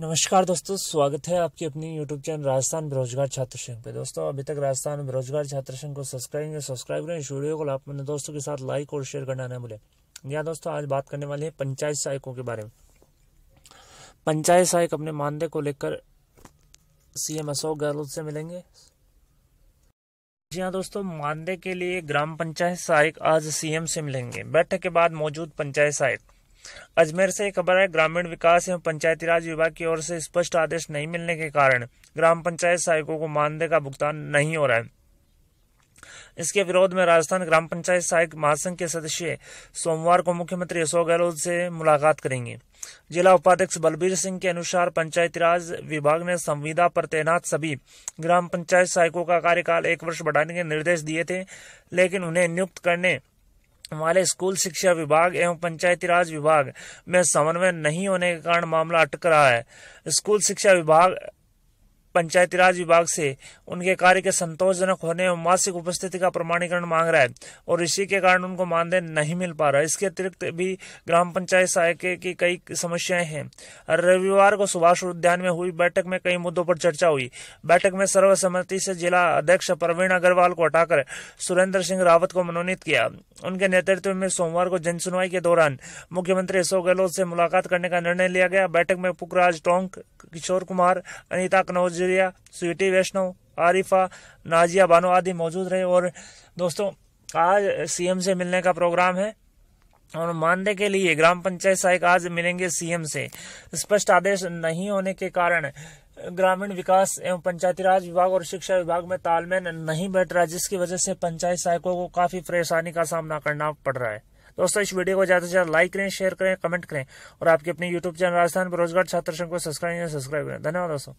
نمسکار دوستو سواگت ہے آپ کی اپنی یوٹیوب چینل راجستھان بروزگار چھاتر سنگھ پہ دوستو ابھی تک راجستھان بروزگار چھاتر سنگھ کو سبسکرائب کریں سبسکرائب کریں اس ویڈیو کو اپنے دوستوں کے ساتھ لائک اور شیئر کرنا نہ بھولیں یہاں دوستو آج بات کرنے والے ہیں پنچایت سہایکوں کے بارے میں پنچایت سہایک اپنے ماندے کو لے کر سی ایم اشوک گہلوت سے ملیں گے جی ہاں دوستو ماندے کے لیے گرام پنچایت سہایک آج سی ایم سے ملیں گے بیٹھک کے بعد موجود پنچایت سہایک اجمیر سے یہ خبر ہے گرامی وکاس پنچایتی سہایوں کو ماندے کا سوار کو مکھی منتری اشوک گہلوت سے ملاقات کریں گے جلدی بلبیر سنگھ کے انوسار پنچایتی پر تین سبھی گرام پنچایت سہایوں کا کارکل ایک وش بڑھانے کے نرد دیے تھے لیکن انہیں نیوک کرنے والے اسکول شکشا وباگ ایم پنچایتی راج وباگ میں سمنوے نہیں ہونے کے کارن معاملہ اٹک رہا ہے اسکول شکشا و پنچایتی ان کے کاریہ کے سنتوش جنک ہونے اور ماسک اپ کا پرمانیکرن مانگ رہا ہے اور اسی کے کارن ان کو ماندہ نہیں مل پا رہا اس کے اترکت بھی گرام پنچایت سہای کی کئی سمسیاں ہیں رویوار کو سبھاش میں ہوئی بیٹھک میں کئی مدعوں پر چرچا ہوئی بیٹھک میں سرو سمتی سے جیسے پروین اگروال کو ہٹا کر سریندر سنگھ راوت کو منونیت کیا ان کے نیتو میں سوموار کو جن سنوائی کے دوران مکھیہ منتری اشوک گہلوت سے ملاقات کرنے کا نرنے لیا گیا برٹک میں پکراج ٹونک کشور کمار انیتا کنوج مجریا سویٹی ویشنو عارفہ نازیہ بانو آدی موجود رہے اور دوستوں آج سی ایم سے ملنے کا پروگرام ہے اور ماندے کے لیے گرام پنچائت سائک آج ملیں گے سی ایم سے اسپشٹ آدیش نہیں ہونے کے کارن گرامین وکاس ایم پنچایتی راج وباغ اور شکشہ وباغ میں تال تالمین نہیں بیٹھ رہا جس کی وجہ سے پنچائت سائکوں کو کافی فریشانی کا سامنا کرنا پڑ رہا ہے دوستو اس ویڈیو کو جاتے جاتے لائک کریں شیئر کریں کمنٹ کریں اور آپ کے اپنی یوٹیوب چینل راجستھان پر روزگار چھاتر شنگ کو سسکرائب کریں دھنیہ واد دوستوں